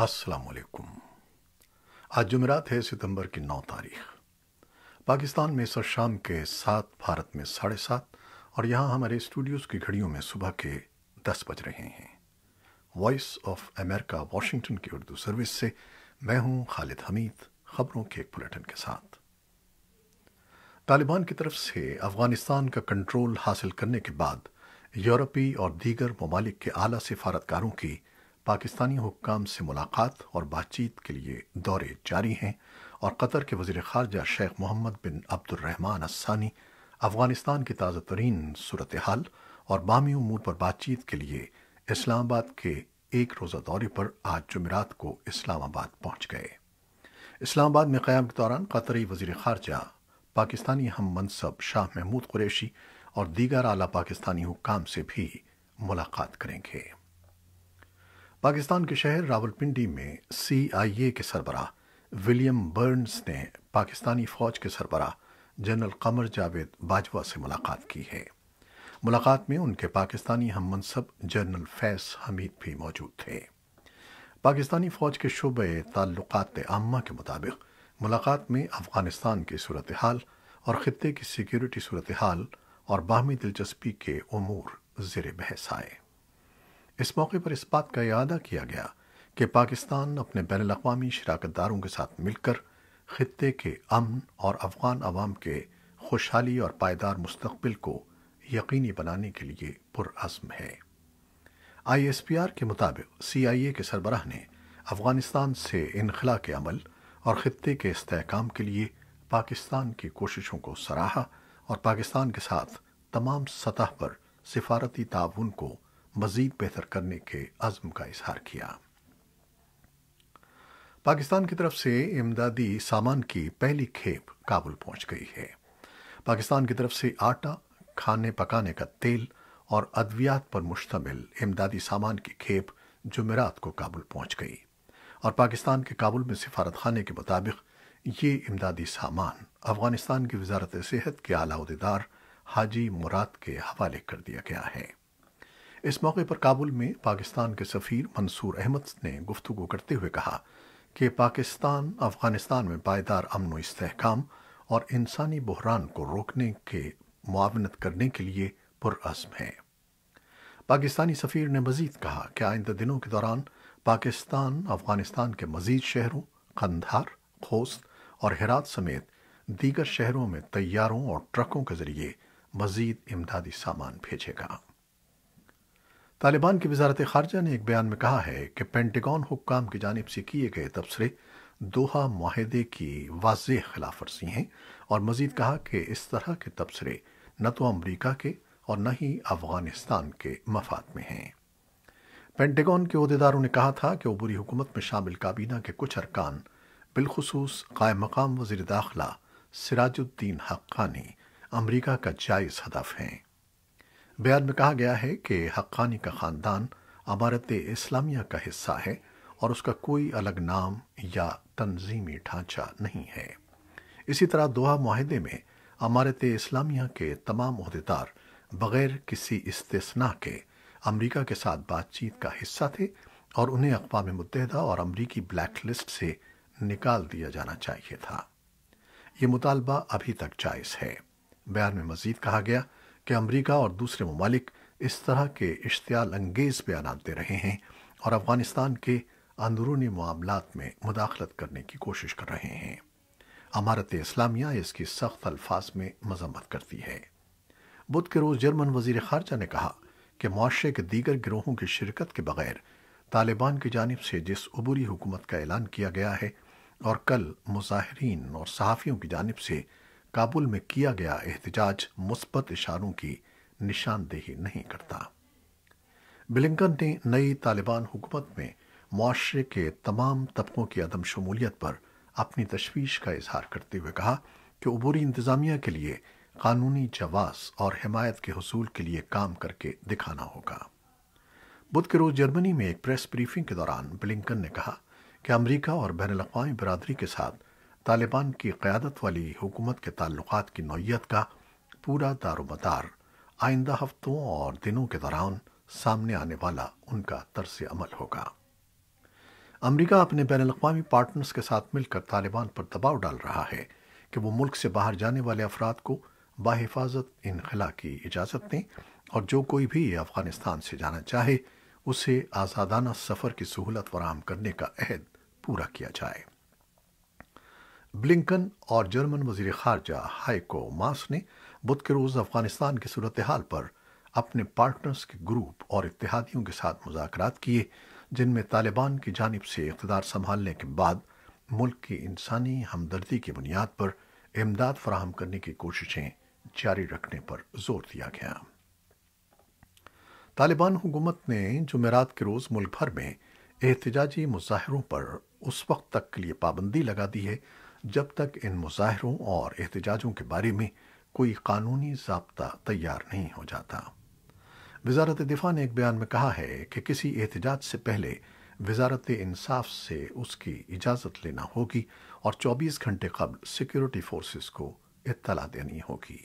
असलकुम आज जुमेरात है सितंबर की नौ तारीख पाकिस्तान में सर शाम के सात भारत में साढ़े सात और यहाँ हमारे स्टूडियोज़ की घड़ियों में सुबह के दस बज रहे हैं वॉइस ऑफ अमेरिका वॉशिंगटन की उर्दू सर्विस से मैं हूं खालिद हमीद खबरों के एक बुलेटिन के साथ तालिबान की तरफ से अफगानिस्तान का कंट्रोल हासिल करने के बाद यूरोपी और दीगर ममालिक के आला सिफारतकारों की पाकिस्तानी हुक्काम से मुलाकात और बातचीत के लिए दौरे जारी हैं और कतर के वजीर खारजा शेख मोहम्मद बिन अब्दुलरहमान अस्सानी अफगानिस्तान की ताज़ा तरीन सूरत हाल और बामी उमूर पर बातचीत के लिए इस्लामाबाद के एक रोज़ा दौरे पर आज जुमेरात को इस्लामाबाद पहुंच गए इस्लामाबाद में क़्याम के दौरान कतरी वजीर खारजा पाकिस्तानी हम मनसब शाह महमूद कुरैशी और दीगर आला पाकिस्तानी हुकाम से भी मुलाकात करेंगे पाकिस्तान के शहर रावलपिंडी में सीआईए के सरबरा विलियम बर्न्स ने पाकिस्तानी फौज के सरबरा जनरल कमर जावेद बाजवा से मुलाकात की है मुलाकात में उनके पाकिस्तानी हम मनसब जनरल फैस हमीद भी मौजूद थे पाकिस्तानी फौज के शुबे ताल्लुक आमा के मुताबिक मुलाकात में अफगानिस्तान की सूरत हाल और ख़त्े की सिक्योरिटी सूरत हाल और बाहमी दिलचस्पी के अमूर ज़ेर बहस आए इस मौके पर इस बात का इरादा किया गया कि पाकिस्तान अपने बैन अवी शराकत दारों के साथ मिलकर खत्े के अमन और अफगान अवाम के खुशहाली और पायदार मुस्तबिल को यकीनी बनाने के लिए पुरजम है आई एस पी आर के मुताबिक सी आई ए के सरबराह ने अफगानिस्तान से इनखला के अमल और खत्े के इसकाम के लिए पाकिस्तान की कोशिशों को सराहा और पाकिस्तान के साथ तमाम सतह पर सिफारती ताउन को मज़ीद बेहतर करने के अजम का इजहार किया पाकिस्तान की तरफ से इमदादी सामान की पहली खेप काबुल पहुंच गई है पाकिस्तान की तरफ से आटा खाने पकाने का तेल और अद्वियात पर मुश्तमिल इमदादी सामान की खेप जमेरात को काबुल पहुंच गई और पाकिस्तान के काबुल में सिफारत खाने के मुताबिक ये इमदादी सामान अफगानिस्तान की वजारत सेहत के आला हाजी मुराद के हवाले कर दिया गया है इस मौके पर काबुल में पाकिस्तान के सफ़ीर मंसूर अहमद ने गुफ्तगू करते हुए कहा कि पाकिस्तान अफगानिस्तान में पायदार अमन इस्तेहकाम और इंसानी बहरान को रोकने के मुआवनत करने के लिए पुरअज़म है पाकिस्तानी सफ़ीर ने मजीद कहा कि आइंदा दिनों के दौरान पाकिस्तान अफगानिस्तान के मजीद शहरों कंधार खोस्त और हेरात समेत दीगर शहरों में तैयारों और ट्रकों के जरिए मजीद इमदादी सामान भेजेगा तालिबान की वजारत खारजा ने एक बयान में कहा है कि पेंटागन हुक्काम की जानब से किए गए तबसरे दोहा माहदे की वाज खिलाफ वर्जी हैं और मजीद कहा कि इस तरह के तबसरे न तो अमरीका के और न ही अफगानिस्तान के मफाद में हैं पेंटागन के अहदेदारों ने कहा था कि बुरी हुकूमत में शामिल काबीना के कुछ अरकान बिलखसूस कायम मकाम वजीर दाखिला सिराजुद्दीन हक्कानी अमरीका का जायज़ हदफ हैं बयान में कहा गया है कि हक्कानी का ख़ानदान अमारत इस्लामिया का हिस्सा है और उसका कोई अलग नाम या तंजीमी ढांचा नहीं है इसी तरह दोहा माहे में अमारत इस्लामिया के तमाम अहदेदार बगैर किसी इस्तेसना के अमरीका के साथ बातचीत का हिस्सा थे और उन्हें अकवा मतहदा और अमरीकी ब्लैक लिस्ट से निकाल दिया जाना चाहिए था ये मुतालबा अभी तक जायज़ है बयान में मजीद कहा गया कि अमरीका और दूसरे ममालिक इस तरह के इश्तियाल अंगेज बयान दे रहे हैं और अफगानिस्तान के अंदरूनी मामलात में मुदाखलत करने की कोशिश कर रहे हैं अमारत इस्लामिया इसकी सख्त अल्फाज में मजम्मत करती है बुध के रोज़ जर्मन वजीर खारजा ने कहा कि मुआरे के दीगर गिरोहों की शिरकत के बगैर तालिबान की जानब से जिस उबूरी हुकूमत का ऐलान किया गया है और कल मुजाहरीन और सहाफ़ियों की जानब से काबुल में किया गया एहतजाज मुस्बत इशारों की निशानदेही नहीं करता बिलिंगन ने नई तालिबान हुकूमत में माशरे के तमाम तबकों की अदम शमूलियत पर अपनी तशवीश का इजहार करते हुए कहा कि अबूरी इंतज़ामिया के लिए कानूनी जवास और हिमायत के हसूल के लिए काम करके दिखाना होगा बुध के रोज़ जर्मनी में एक प्रेस ब्रीफिंग के दौरान ब्लिंकन ने कहा कि अमरीका और बैन अवी बरदरी के साथ तालिबान की क़्यादत वाली हुकूमत के ताल्लुकात की नौीयत का पूरा दारोमदार आइंदा हफ्तों और दिनों के दौरान सामने आने वाला उनका तर्स अमल होगा अमेरिका अपने बैन अवी पार्टनर्स के साथ मिलकर तालिबान पर दबाव डाल रहा है कि वो मुल्क से बाहर जाने वाले अफराद को बाहिफाजत इनखला की इजाज़त दें और जो कोई भी अफगानिस्तान से जाना चाहे उसे आज़ादाना सफ़र की सहूलत फराहम करने का अहद पूरा किया जाए ब्लिंकन और जर्मन वजीर खारजा हाइको मास ने बुध के रोज़ अफगानिस्तान की सूरत हाल पर अपने पार्टनर्स के ग्रुप और इतिहादियों के साथ मुजाक किए जिनमें तालिबान की जानब से इकतदार संभालने के बाद मुल्क की इंसानी हमदर्दी की बुनियाद पर इमदाद फराहम करने की कोशिशें जारी रखने पर जोर दिया गया तालिबान हुकूमत ने जुमेरात के रोज़ मुल्क भर में एहतजाजी मुजाहरों पर उस वक्त तक के लिए पाबंदी लगा दी है जब तक इन मुजाहरों और एहतजाजों के बारे में कोई कानूनी जबता तैयार नहीं हो जाता वजारत दिफा ने एक बयान में कहा है कि किसी एहतजाज से पहले वजारत इंसाफ से उसकी इजाज़त लेना होगी और चौबीस घंटे कबल सिक्योरिटी फोर्स को इतला देनी होगी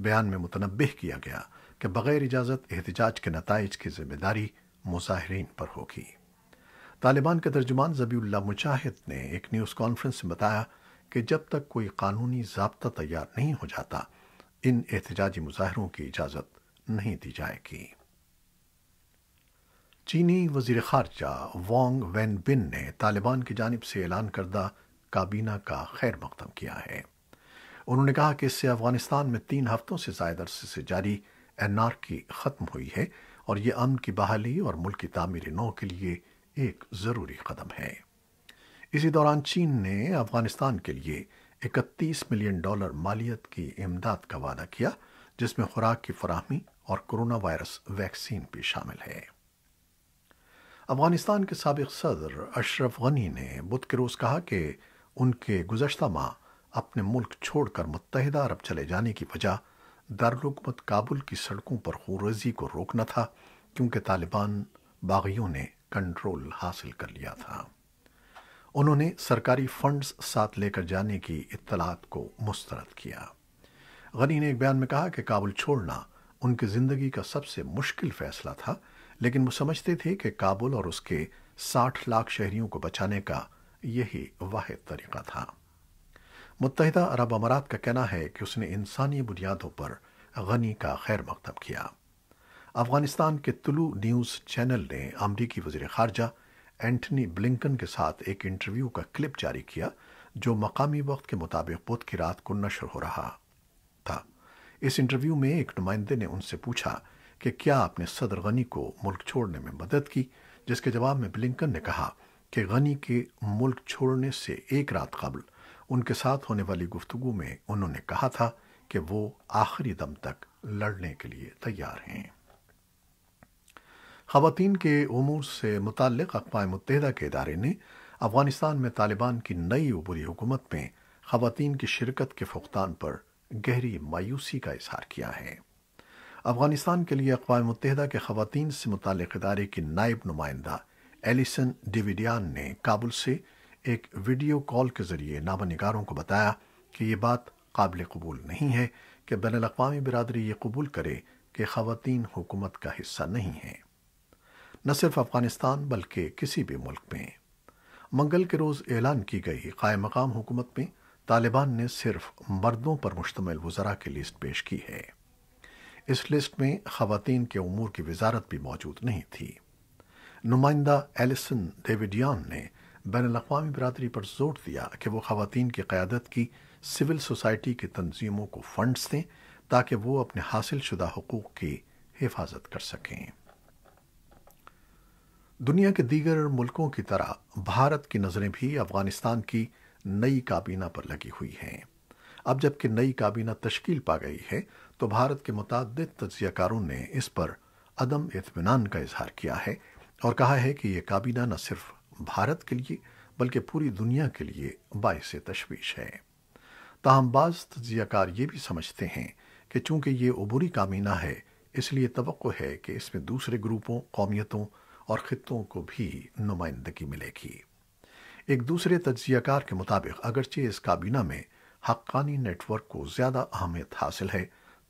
बयान में मुतनबह किया गया कि बगैर इजाज़त एहतजाज के नतज की जिम्मेदारी मुजाहरीन पर होगी तालिबान के तर्जुमान जबीउल्ला मुजाहिद ने एक न्यूज़ कॉन्फ्रेंस में बताया कि जब तक कोई कानूनी जबता तैयार नहीं हो जाता इन एहतजाजी मुजाहरों की इजाज़त नहीं दी जाएगी चीनी वजीर खारजा वांग वैन बिन ने तालिबान की जानब से ऐलान करदा काबीना का खैर मकदम किया है उन्होंने कहा कि इससे अफगानिस्तान में तीन हफ्तों से जायद अरसे से जारी की खत्म हुई है और ये अमन की बहाली और मुल्क की तामीर नौ के लिए एक ज़रूरी कदम है इसी दौरान चीन ने अफगानिस्तान के लिए 31 मिलियन डॉलर मालियत की इमदाद का वादा किया जिसमें खुराक की फराहमी और कोरोना वायरस वैक्सीन भी शामिल है अफगानिस्तान के सबक सदर अशरफ गनी ने बुध के रोज़ कहा कि उनके गुजशत माह अपने मुल्क छोड़कर मुतहदा अरब चले जाने की वजह दारकूमत काबुल की सड़कों पर खुरजी को रोकना था क्योंकि तालिबान बागियों ने कंट्रोल हासिल कर लिया था उन्होंने सरकारी फंड्स साथ लेकर जाने की इत्तलात को मुस्तरद किया गनी ने एक बयान में कहा कि काबुल छोड़ना उनकी ज़िंदगी का सबसे मुश्किल फैसला था लेकिन वो समझते थे कि काबुल और उसके 60 लाख शहरियों को बचाने का यही वाहिद तरीका था मुतहदा अरब अमारात का कहना है कि उसने इंसानी बुनियादों पर गनी का खैर मकदम किया अफगानिस्तान के तुलू न्यूज़ चैनल ने अमरीकी वजीर खारजा एंटनी ब्लिंकन के साथ एक इंटरव्यू का क्लिप जारी किया जो मकामी वक्त के मुताबिक बुध की रात को नशर हो रहा था इस इंटरव्यू में एक नुमाइंदे ने उनसे पूछा कि क्या आपने सदर गनी को मुल्क छोड़ने में मदद की जिसके जवाब में ब्लिंकन ने कहा कि गनी के मुल्क छोड़ने से एक रात कबल उनके साथ होने वाली गुफ्तगू में उन्होंने कहा था कि वो आखिरी दम तक लड़ने के लिए तैयार हैं खातन के अमूर से मुतल अकवा मुतहदा के इदारे ने अफगानिस्तान में तालिबान की नई उबरी हुकूमत में खवतान की शिरकत के फुकतान पर गहरी मायूसी का इजहार किया है अफगानिस्तान के लिए अकवा मुतहदा के खातन से मुतल इदारे की नायब नुमाइंदा एलिसन डिविडियान ने काबुल से एक वीडियो कॉल के जरिए नामा नगारों को बताया कि ये बात काबिल कबूल नहीं है कि बैन अवी बरदरी ये कबूल करे कि खवतान हुकूमत का हिस्सा नहीं है न सिर्फ अफगानिस्तान बल्कि किसी भी मुल्क में मंगल के रोज़ ऐलान की गई कायम मकाम हुकूमत में तालिबान ने सिर्फ मर्दों पर मुश्तमिल वज़रा की लिस्ट पेश की है इस लिस्ट में खातन के अमूर की वजारत भी मौजूद नहीं थी नुमाइंदा एलिसन डेविडियान ने बैन अवी बरदरी पर जोर दिया कि वह खातन की क़्यादत की सिविल सोसाइटी की तंजीमों को फंड्स दें ताकि वो अपने हासिल शुदा हकूक़ की हिफाजत कर सकें दुनिया के दीगर मुल्कों की तरह भारत की नज़रें भी अफगानिस्तान की नई काबीना पर लगी हुई हैं अब जबकि नई काबीना तश्कील पा गई है तो भारत के मुतद तजियाकारों ने इस पर अदम इतमान का इजहार किया है और कहा है कि यह काबीना न सिर्फ भारत के लिए बल्कि पूरी दुनिया के लिए बायस तशवीश है ताहम बाज तजियाकार ये भी समझते हैं कि चूंकि ये उबुरी काबीना है इसलिए तो है कि इसमें दूसरे ग्रुपों कौमियतों और ख़ित्तों को भी नुमाइंदगी मिलेगी एक दूसरे तज्जियाकार के मुताबिक अगरचे इस काबीना में हक्कानी नेटवर्क को ज़्यादा अहमियत हासिल है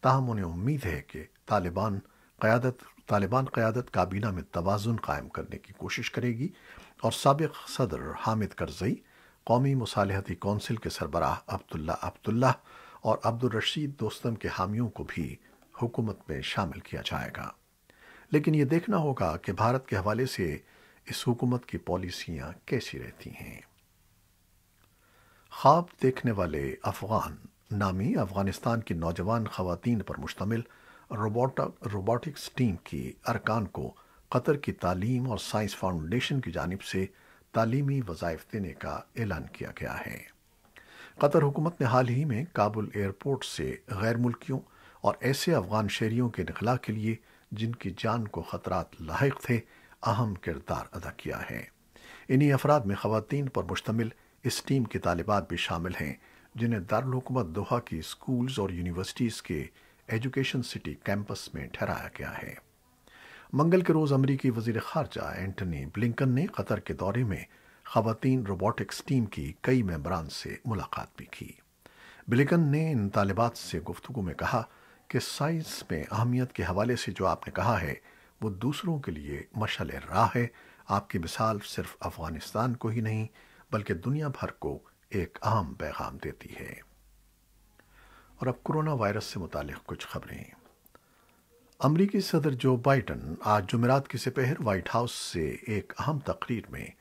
ताहम उन्हें उम्मीद है कि तालिबान क़्यादत तालिबान क़्यादत काबीना में तोज़ुन कायम करने की कोशिश करेगी और सबक सदर हामिद करजई कौमी मसालहती कौंसिल के सरबराह अब्दुल्ला अब्दुल्ला और अब्दुलरशीद दोस्तम के हामियों को भी हुकूमत में शामिल किया जाएगा लेकिन ये देखना होगा कि भारत के हवाले से इस हुकूमत की पॉलिसियां कैसी रहती हैं ख्वाब देखने वाले अफगान नामी अफगानिस्तान की नौजवान खवतान पर मुश्तमिल रोबोटिक्स टीम की अरकान को कतर की तालीम और साइंस फाउंडेशन की जानब से तालीमी वज़ाइफ देने का ऐलान किया गया है कतर हुकूमत ने हाल ही में काबुल एयरपोर्ट से गैर मुल्कियों और ऐसे अफगान शहरियों के निखला के लिए जिनकी जान को खतरात लाक थे अहम किरदार अदा किया है इन्हीं अफराद में खातन पर मुश्तमिल इस टीम के तालिबात भी शामिल हैं जिन्हें दारकूमत दोहा की स्कूल्स और यूनिवर्सिटीज़ के एजुकेशन सिटी कैंपस में ठहराया गया है मंगल के रोज़ अमरीकी वजीर खारजा एंटनी ब्लिंकन ने कतर के दौरे में खातन रोबोटिक्स टीम की कई मेम्बरान से मुलाकात भी की ब्लिंकन ने इन तालिबात से गुफ्तु में कहा कि साइंस में अहमियत के हवाले से जो आपने कहा है वो दूसरों के लिए मशल राह है आपकी मिसाल सिर्फ अफगानिस्तान को ही नहीं बल्कि दुनिया भर को एक आम पैगाम देती है और अब कोरोना वायरस से मुतालिक कुछ खबरें अमरीकी सदर जो बाइडन आज जुमेरात की सपहर व्हाइट हाउस से एक अहम तकरीर में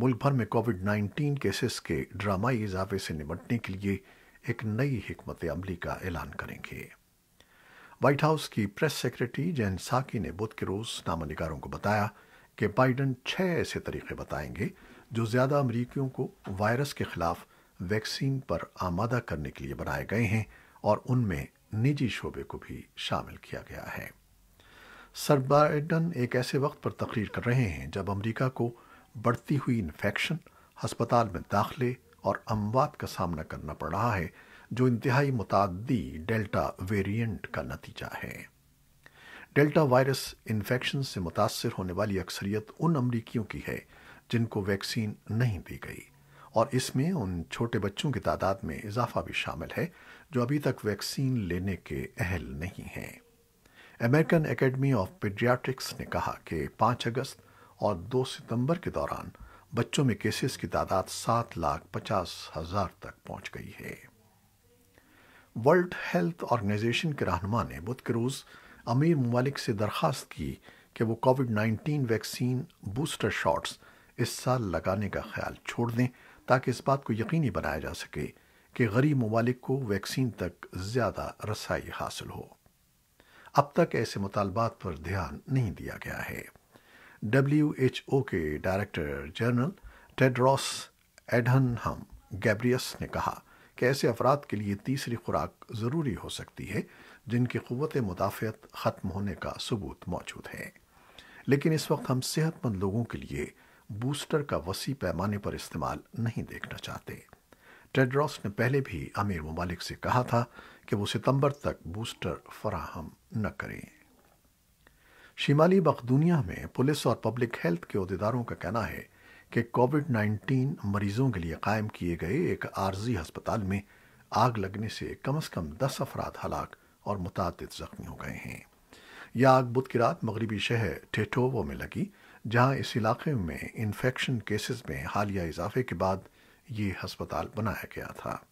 मुल्क भर में कोविड 19 केसेस के ड्रामाई इजाफे से निपटने के लिए एक नई हमत अमली का ऐलान करेंगे व्हाइट हाउस की प्रेस सेक्रेटरी जैन साकी ने बुध के रोज नामानिकारों को बताया कि बाइडन छह ऐसे तरीके बताएंगे जो ज़्यादा अमरीकियों को वायरस के खिलाफ वैक्सीन पर आमादा करने के लिए बनाए गए हैं और उनमें निजी शोबे को भी शामिल किया गया है सर बाइडन एक ऐसे वक्त पर तकरीर कर रहे हैं जब अमेरिका को बढ़ती हुई इन्फेक्शन अस्पताल में दाखिले और अमवात का सामना करना पड़ रहा है जो इंतहाई मुतादी डेल्टा वेरिएंट का नतीजा है डेल्टा वायरस इन्फेक्शन से मुतासर होने वाली अक्सरियत उन अमरीकियों की है जिनको वैक्सीन नहीं दी गई और इसमें उन छोटे बच्चों की तादाद में इजाफा भी शामिल है जो अभी तक वैक्सीन लेने के अहल नहीं हैं अमेरिकन एकेडमी ऑफ पीडियाट्रिक्स ने कहा कि 5 अगस्त और 2 सितंबर के दौरान बच्चों में केसेस की तादाद सात लाख पचास हजार तक पहुंच गई है वर्ल्ड हेल्थ ऑर्गेनाइजेशन के रहनमा ने बुध के रोज़ अमीर ममालिक से दरखास्त की कि वो COVID nineteen vaccine booster shots इस साल लगाने का ख्याल छोड़ दें ताकि इस बात को यकीनी बनाया जा सके कि गरीब ममालिक को वैक्सीन तक ज़्यादा रसाई हासिल हो अब तक ऐसे मुतालबात पर ध्यान नहीं दिया गया है डब्ल्यू एच ओ के डायरेक्टर जनरल टेड्रॉस हम गैब्रियस ने कहा कि ऐसे अफराद के लिए तीसरी खुराक ज़रूरी हो सकती है जिनकी क़वत मुदाफ़त ख़त्म होने का सबूत मौजूद है लेकिन इस वक्त हम सेहतमंद लोगों के लिए बूस्टर का वसी पैमाने पर इस्तेमाल नहीं देखना चाहते टेड्रॉस ने पहले भी अमीर ममालिक से कहा था कि वो सितंबर तक बूस्टर फराहम न करें शिमाली बखदूनिया में पुलिस और पब्लिक हेल्थ के अहदेदारों का कहना है कि कोविड 19 मरीजों के लिए कायम किए गए एक आर्जी अस्पताल में आग लगने से कम से कम दस अफराद हलाक और मुतद जख्मी हो गए हैं यह आग बुध की रात मगरबी शहर ठेठोवो में लगी जहां इस इलाके में इन्फेक्शन केसेस में हालिया इजाफे के बाद ये हस्पताल बनाया गया था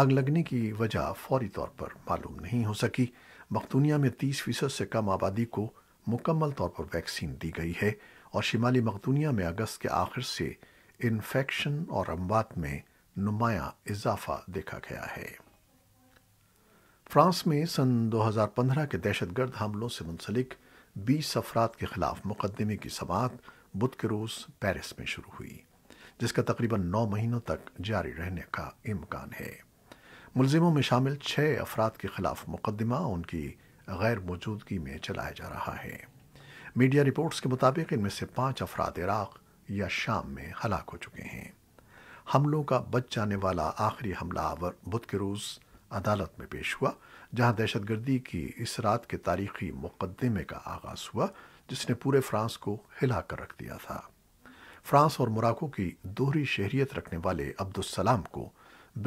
आग लगने की वजह फौरी तौर पर मालूम नहीं हो सकी मखतूनिया में 30 फीसद से कम आबादी को मुकम्मल तौर पर वैक्सीन दी गई है और शिमाली मकदूनिया में अगस्त के आखिर से इन्फेक्शन और अमवात में नुमाया इजाफा देखा गया है फ्रांस में सन 2015 के दहशतगर्द हमलों से मुंसलिक 20 अफराद के खिलाफ मुकदमे की समात बुध के रोज पेरिस में शुरू हुई जिसका तकरीबन नौ महीनों तक जारी रहने का इम्कान है मुलजिमों में शामिल छह अफराद के खिलाफ मुकदमा उनकी गैर मौजूदगी में चलाया जा रहा है मीडिया रिपोर्ट्स के मुताबिक इनमें से पांच अफराद इराक या शाम में हलाक हो चुके हैं हमलों का बच जाने वाला आखिरी हमलावर बुध के रोज़ अदालत में पेश हुआ जहां दहशतगर्दी की इस रात के तारीखी मुकदमे का आगाज हुआ जिसने पूरे फ्रांस को हिलाकर रख दिया था फ्रांस और मोराको की दोहरी शहरियत रखने वाले अब्दुलसलाम को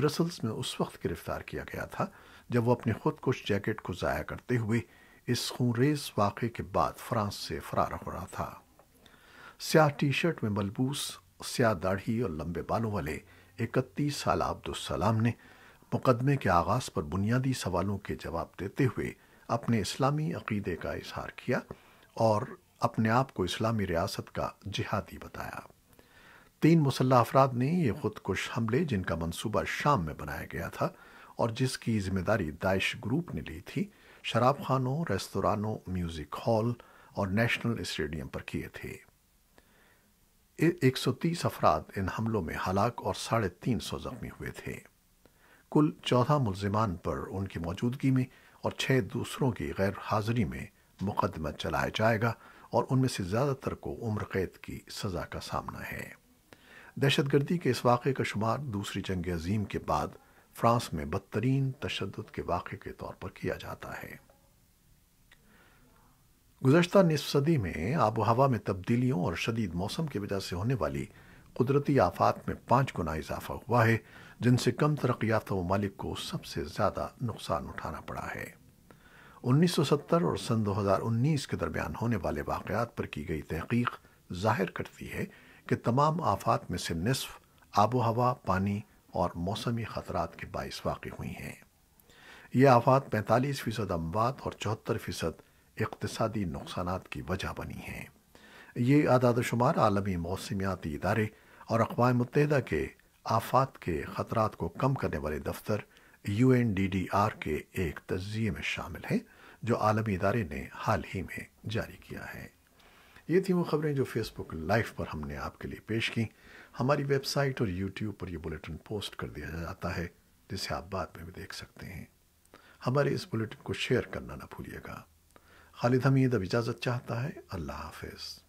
ब्रसल्स में उस वक्त गिरफ्तार किया गया था जब वो अपनी खुदकुश जैकेट को ज़ाया करते हुए इस खूनरेज वाक़े के बाद फ्रांस से फरार हो रहा था स्याह टी शर्ट में मलबूस स्याह दाढ़ी और लंबे बालों वाले इकतीस साल अब्दुलसलाम ने मुकदमे के आगाज़ पर बुनियादी सवालों के जवाब देते हुए अपने इस्लामी अकीदे का इजहार किया और अपने आप को इस्लामी रियासत का जिहादी बताया तीन मुसल्ह अफराद ने ये खुदकुश हमले जिनका मंसूबा शाम में बनाया गया था और जिसकी जिम्मेदारी दाइश ग्रुप ने ली थी शराब खानों रेस्तोरानों म्यूज़िक हॉल और नेशनल स्टेडियम पर किए थे 130 अफराद इन हमलों में हलाक और साढ़े तीन सौ जख्मी हुए थे कुल चौदह मुलजिमान पर उनकी मौजूदगी में और छह दूसरों की गैर हाजिरी में मुकदमा चलाया जाएगा और उनमें से ज़्यादातर को उम्र कैद की सज़ा का सामना है दहशतगर्दी के इस वाक़े का शुमार दूसरी जंग अजीम के बाद फ्रांस में बदतरीन तशद के वाक़े के तौर पर किया जाता है गुजशत नदी सदी में आबो हवा में तब्दीलियों और शदीद मौसम की वजह से होने वाली कुदरती आफात में पांच गुना इजाफा हुआ है जिनसे कम तरक्याफ्त ममालिक को सबसे ज़्यादा नुकसान उठाना पड़ा है 1970 और सन 2019 के दरमियान होने वाले वाकत पर की गई तहकीक जाहिर करती है कि तमाम आफात में से नस्फ आबो हवा पानी और मौसमी ख़तरात के बायस वाक़ हुई हैं ये आफात 45 फ़ीसद अमवात और चौहत्तर फ़ीसद इकतदी नुकसान की वजह बनी हैं ये आदादशुमार आलमी मौसमियाती इदारे और अकवा मुतहदा के आफात के ख़तरात को कम करने वाले दफ्तर U N D D R के एक तजिए में शामिल हैं जो आलमी इदारे ने हाल ही में जारी किया है ये थी वो खबरें जो फेसबुक लाइव पर हमने आपके लिए पेश की हमारी वेबसाइट और यूट्यूब पर यह बुलेटिन पोस्ट कर दिया जाता है जिसे आप बाद में भी देख सकते हैं हमारे इस बुलेटिन को शेयर करना ना भूलिएगा खालिद हमीद अब इजाज़त चाहता है अल्लाह हाफिज़